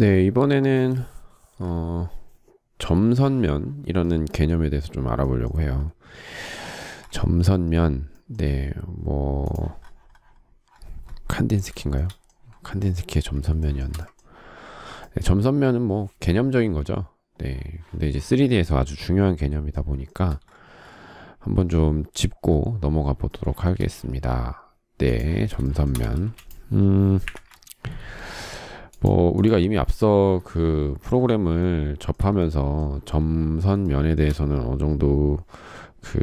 네, 이번에는 어, 점선면이라는 개념에 대해서 좀 알아보려고 해요. 점선면, 네, 뭐 칸딘스키인가요? 칸딘스키의 점선면이었나? 네, 점선면은 뭐 개념적인 거죠. 네, 근데 이제 3D에서 아주 중요한 개념이다 보니까 한번 좀 짚고 넘어가 보도록 하겠습니다. 네, 점선면. 음. 뭐 우리가 이미 앞서 그 프로그램을 접하면서 점선 면에 대해서는 어느 정도 그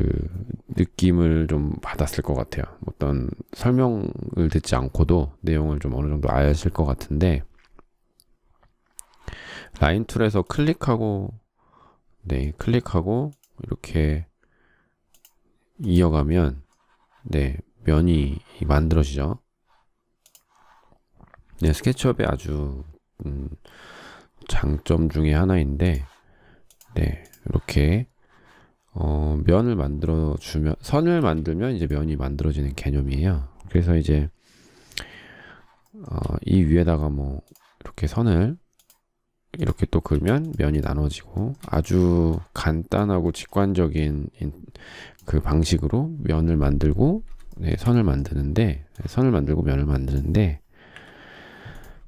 느낌을 좀 받았을 것 같아요. 어떤 설명을 듣지 않고도 내용을 좀 어느 정도 아실 것 같은데 라인 툴에서 클릭하고 네 클릭하고 이렇게 이어가면 네 면이 만들어지죠. 네, 스케치업의 아주 음, 장점 중의 하나인데 네, 이렇게 어, 면을 만들어 주면 선을 만들면 이제 면이 만들어지는 개념이에요. 그래서 이제 어, 이 위에다가 뭐 이렇게 선을 이렇게 또그면 면이 나눠지고 아주 간단하고 직관적인 그 방식으로 면을 만들고 네, 선을 만드는데 선을 만들고 면을 만드는데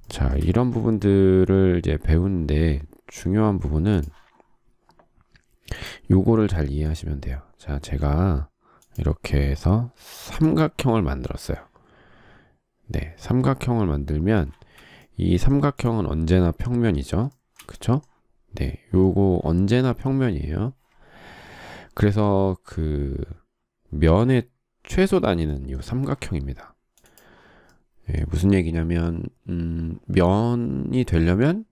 자, 이런 부분들을 이제 배우는데 중요한 부분은 요거를 잘 이해하시면 돼요. 자, 제가 이렇게 해서 삼각형을 만들었어요. 네, 삼각형을 만들면 이 삼각형은 언제나 평면이죠. 그쵸? 네, 요거 언제나 평면이에요. 그래서 그 면의 최소 단위는 요 삼각형입니다. 예, 무슨 얘기냐면 음, 면이 되려면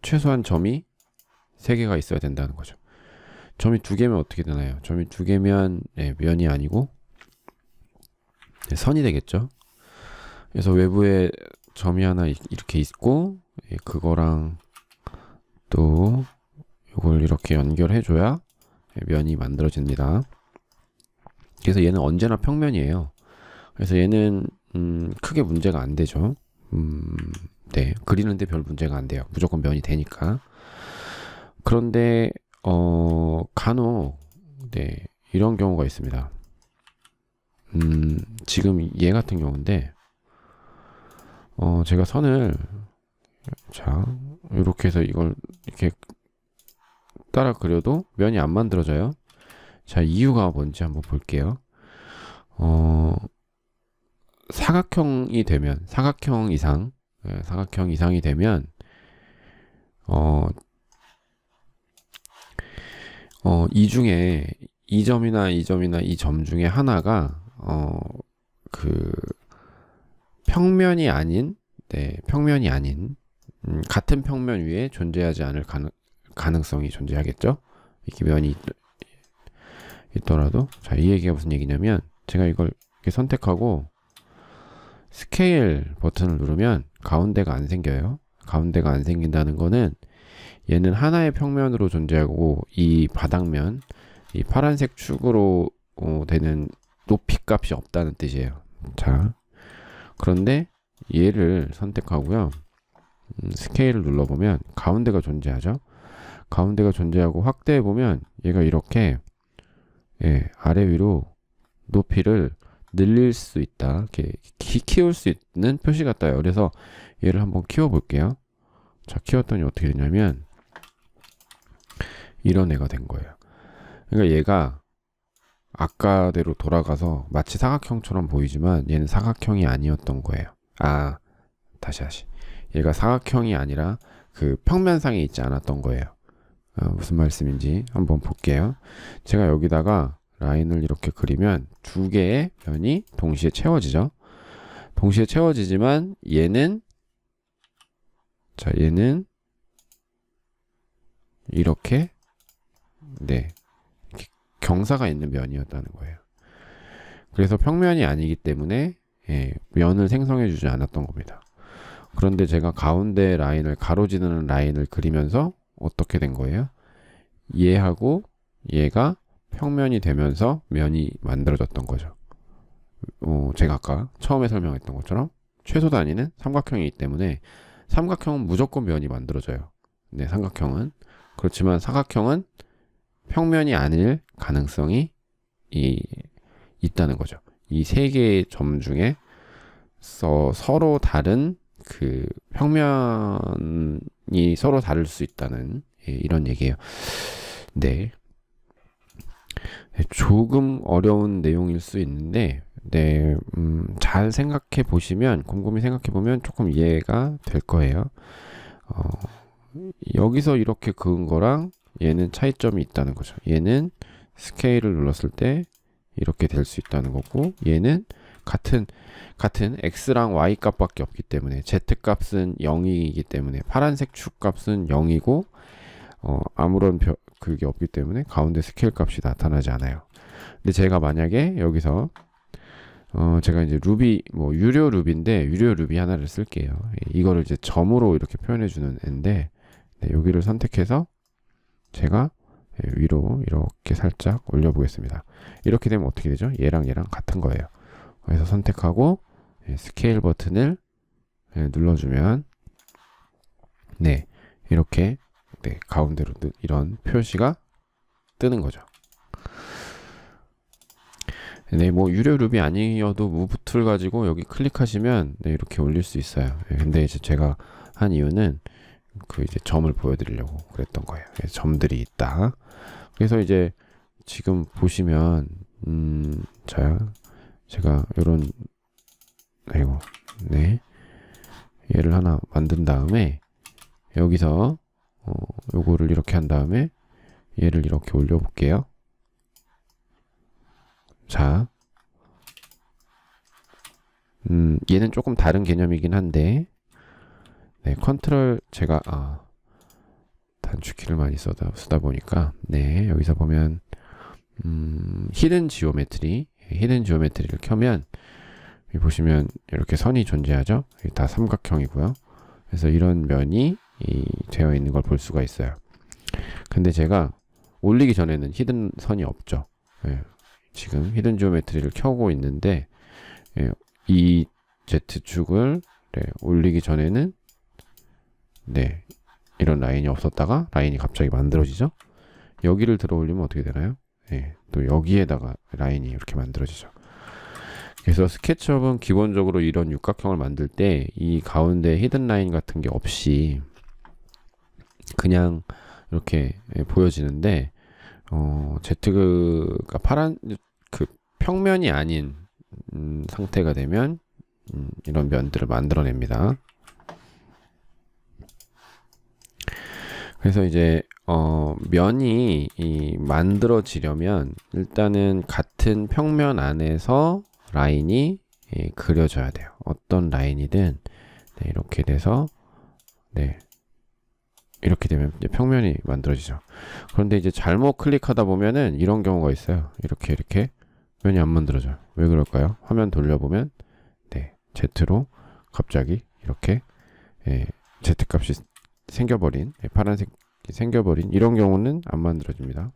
최소한 점이 3개가 있어야 된다는 거죠. 점이 2개면 어떻게 되나요? 점이 2개면 예, 면이 아니고 예, 선이 되겠죠. 그래서 외부에 점이 하나 이렇게 있고 예, 그거랑 또 이걸 이렇게 연결해줘야 예, 면이 만들어집니다. 그래서 얘는 언제나 평면이에요. 그래서 얘는 음, 크게 문제가 안 되죠. 음, 네. 그리는데 별 문제가 안 돼요. 무조건 면이 되니까. 그런데, 어, 간혹, 네. 이런 경우가 있습니다. 음, 지금 얘 같은 경우인데, 어, 제가 선을, 자, 이렇게 해서 이걸 이렇게 따라 그려도 면이 안 만들어져요. 자, 이유가 뭔지 한번 볼게요. 어, 사각형이 되면 사각형 이상 예, 사각형 이상이 되면 어, 어, 이 중에 이 점이나 이 점이나 이 점 중에 하나가 어, 그 평면이 아닌 네, 평면이 아닌 음, 같은 평면 위에 존재하지 않을 가능, 가능성이 존재하겠죠. 이렇게 이 있, 있더라도 자, 이 얘기가 무슨 얘기냐면 제가 이걸 이렇게 선택하고 스케일 버튼을 누르면 가운데가 안 생겨요. 가운데가 안 생긴다는 거는 얘는 하나의 평면으로 존재하고 이 바닥면 이 파란색 축으로 어, 되는 높이 값이 없다는 뜻이에요. 자, 그런데 얘를 선택하고요. 음, 스케일을 눌러보면 가운데가 존재하죠. 가운데가 존재하고 확대해보면 얘가 이렇게 예, 아래 위로 높이를 늘릴 수 있다. 이렇게 키울 키수 있는 표시 같다요. 그래서 얘를 한번 키워볼게요. 자, 키웠더니 어떻게 되냐면 이런 애가 된 거예요. 그러니까 얘가 아까대로 돌아가서 마치 사각형처럼 보이지만 얘는 사각형이 아니었던 거예요. 아, 다시 다시. 얘가 사각형이 아니라 그 평면상에 있지 않았던 거예요. 아, 무슨 말씀인지 한번 볼게요. 제가 여기다가 라인을 이렇게 그리면 두 개의 면이 동시에 채워지죠. 동시에 채워지지만 얘는 자 얘는 이렇게 네 이렇게 경사가 있는 면이었다는 거예요. 그래서 평면이 아니기 때문에 예, 면을 생성해 주지 않았던 겁니다. 그런데 제가 가운데 라인을 가로지르는 라인을 그리면서 어떻게 된 거예요? 얘하고 얘가 평면이 되면서 면이 만들어졌던 거죠. 어, 제가 아까 처음에 설명했던 것처럼 최소 단위는 삼각형이기 때문에 삼각형은 무조건 면이 만들어져요. 네, 삼각형은. 그렇지만 사각형은 평면이 아닐 가능성이 이, 있다는 거죠. 이 세 개의 점 중에 서, 서로 다른 그 평면이 서로 다를 수 있다는 예, 이런 얘기예요. 네. 네, 조금 어려운 내용일 수 있는데 네, 음, 잘 생각해 보시면 곰곰이 생각해 보면 조금 이해가 될 거예요. 어, 여기서 이렇게 그은 거랑 얘는 차이점이 있다는 거죠. 얘는 스케일을 눌렀을 때 이렇게 될 수 있다는 거고 얘는 같은 같은 x랑 y 값밖에 없기 때문에 z 값은 0이기 때문에 파란색 축 값은 0이고 어, 아무런 별, 그게 없기 때문에 가운데 스케일 값이 나타나지 않아요. 근데 제가 만약에 여기서 어 제가 이제 루비 뭐 유료 루비인데 유료 루비 하나를 쓸게요. 예, 이거를 이제 점으로 이렇게 표현해 주는 앤데 네, 여기를 선택해서 제가 예, 위로 이렇게 살짝 올려보겠습니다. 이렇게 되면 어떻게 되죠? 얘랑 얘랑 같은 거예요. 그래서 선택하고 예, 스케일 버튼을 눌러주면 네 이렇게 때 가운데로 이런 표시가 뜨는 거죠. 네, 뭐 유료 룹이 아니어도 무브 툴 가지고 여기 클릭하시면 네, 이렇게 올릴 수 있어요. 네, 근데 이제 제가 한 이유는 그 이제 점을 보여드리려고 그랬던 거예요. 네, 점들이 있다. 그래서 이제 지금 보시면 음, 자, 제가 요런 아이고, 네, 얘를 하나 만든 다음에 여기서 어, 요거를 이렇게 한 다음에 얘를 이렇게 올려볼게요. 자, 음, 얘는 조금 다른 개념이긴 한데, 네, 컨트롤 제가 아, 단축키를 많이 써다, 쓰다 보니까, 네, 여기서 보면 음, 히든 지오메트리, 히든 지오메트리를 켜면 보시면 이렇게 선이 존재하죠. 다 삼각형이고요. 그래서 이런 면이 이, 되어 있는 걸 볼 수가 있어요. 근데 제가 올리기 전에는 히든 선이 없죠. 예, 지금 히든 지오메트리를 켜고 있는데 예, 이 Z축을 네, 올리기 전에는 네 이런 라인이 없었다가 라인이 갑자기 만들어지죠. 여기를 들어 올리면 어떻게 되나요? 예, 또 여기에다가 라인이 이렇게 만들어지죠. 그래서 스케치업은 기본적으로 이런 육각형을 만들 때 이 가운데 히든 라인 같은 게 없이 그냥 이렇게 예, 보여지는데 어, 제트그가 파란 그 평면이 아닌 음, 상태가 되면 음, 이런 면들을 만들어냅니다. 그래서 이제 어, 면이 이, 만들어지려면 일단은 같은 평면 안에서 라인이 예, 그려져야 돼요. 어떤 라인이든 네, 이렇게 돼서 네, 이렇게 되면 이제 평면이 만들어지죠. 그런데 이제 잘못 클릭하다 보면은 이런 경우가 있어요. 이렇게 이렇게 면이 안 만들어져요. 왜 그럴까요? 화면 돌려보면 네 Z로 갑자기 이렇게 예, Z값이 생겨버린 예, 파란색이 생겨버린 이런 경우는 안 만들어집니다.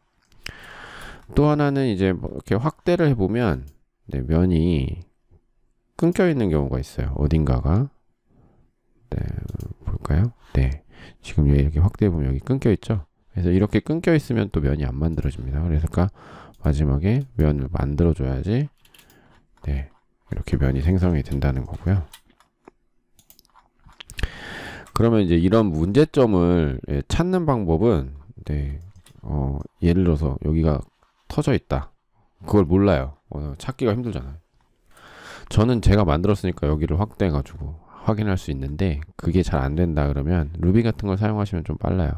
또 하나는 이제 뭐 이렇게 확대를 해보면 네, 면이 끊겨 있는 경우가 있어요. 어딘가가 네, 볼까요? 네. 지금 여 이렇게 확대해 보면 여기 끊겨 있죠 그래서 이렇게 끊겨 있으면 또 면이 안 만들어집니다 그래서 아까 마지막에 면을 만들어 줘야지 네 이렇게 면이 생성이 된다는 거고요 그러면 이제 이런 문제점을 예, 찾는 방법은 네, 어, 예를 들어서 여기가 터져 있다 그걸 몰라요 어, 찾기가 힘들잖아요 저는 제가 만들었으니까 여기를 확대해 가지고 확인할 수 있는데 그게 잘 안 된다 그러면 루비 같은 걸 사용하시면 좀 빨라요.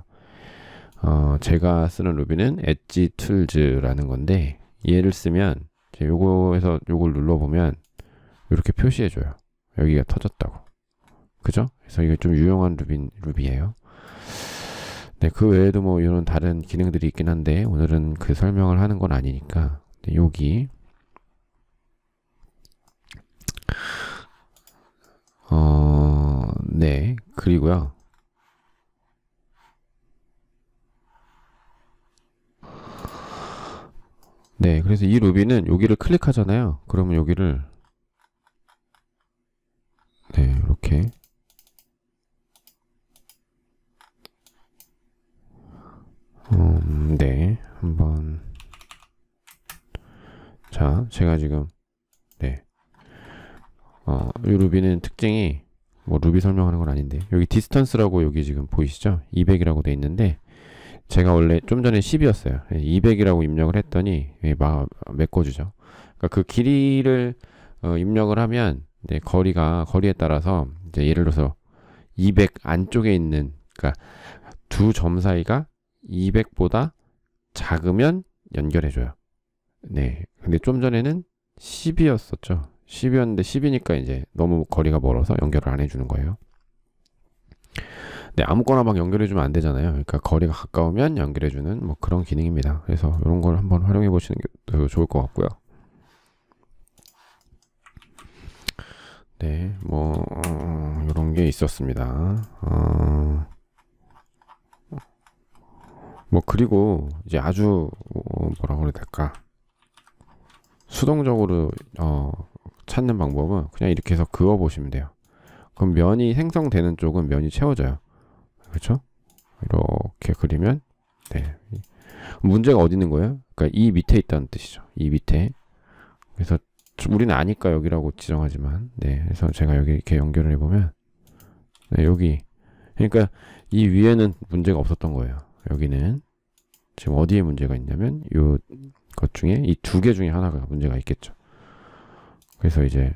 어, 제가 쓰는 루비는 엣지 툴즈라는 건데 얘를 쓰면 요거에서 요걸 눌러보면 이렇게 표시해줘요. 여기가 터졌다고. 그죠? 그래서 이게 좀 유용한 루비, 루비예요. 네, 그 외에도 뭐 이런 다른 기능들이 있긴 한데 오늘은 그 설명을 하는 건 아니니까 네, 여기 어, 네. 그리고요. 네. 그래서 이 루비는 여기를 클릭하잖아요. 그러면 여기를 네, 이렇게 음, 네. 한번 자, 제가 지금 어, 이 루비는 특징이 뭐 루비 설명하는 건 아닌데 여기 디스턴스라고 여기 지금 보이시죠? 200이라고 돼 있는데 제가 원래 좀 전에 10이었어요. 200이라고 예, 입력을 했더니 막 예, 메꿔주죠. 그러니까 그 길이를 어, 입력을 하면 거리가 거리에 따라서 예를 들어서 200 안쪽에 있는 그러니까 두 점 사이가 200보다 작으면 연결해줘요. 네. 근데 좀 전에는 10이었었죠. 10이었는데 10이니까 이제 너무 거리가 멀어서 연결을 안 해주는 거예요. 근 네, 아무거나 막 연결해주면 안 되잖아요. 그러니까 거리가 가까우면 연결해주는 뭐 그런 기능입니다. 그래서 이런 걸 한번 활용해 보시는 게 좋을 것 같고요. 네, 뭐 어, 이런 게 있었습니다. 어, 뭐 그리고 이제 아주 어, 뭐라그래야 될까? 수동적으로 어, 찾는 방법은 그냥 이렇게 해서 그어 보시면 돼요. 그럼 면이 생성되는 쪽은 면이 채워져요. 그렇죠? 이렇게 그리면 네. 문제가 어디 있는 거예요? 그러니까 이 밑에 있다는 뜻이죠. 이 밑에. 그래서 우리는 아니까 여기라고 지정하지만 네. 그래서 제가 여기 이렇게 연결을 해보면 네, 여기 그러니까 이 위에는 문제가 없었던 거예요. 여기는 지금 어디에 문제가 있냐면 요 것 중에 이 두 개 중에 하나가 문제가 있겠죠. 그래서 이제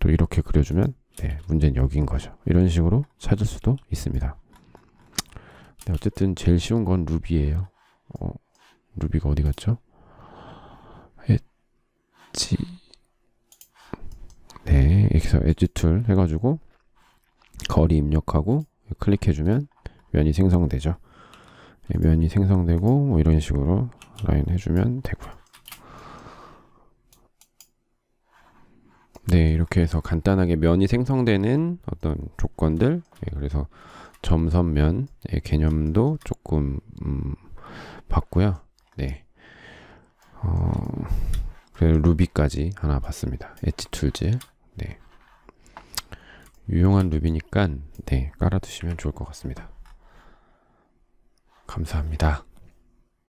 또 이렇게 그려주면 네, 문제는 여기인 거죠. 이런 식으로 찾을 수도 있습니다. 네, 어쨌든 제일 쉬운 건 루비예요. 어, 루비가 어디 갔죠? 엣지 네, 여기서 엣지 툴 해가지고 거리 입력하고 클릭해주면 면이 생성되죠. 네, 면이 생성되고 뭐 이런 식으로 라인 해주면 되고요. 네, 이렇게 해서 간단하게 면이 생성되는 어떤 조건들, 예, 그래서 점선면의 예, 개념도 조금 음, 봤고요. 네, 어, 그리고 루비까지 하나 봤습니다. 엣지 툴즈, 네, 유용한 루비니까 네 깔아두시면 좋을 것 같습니다. 감사합니다.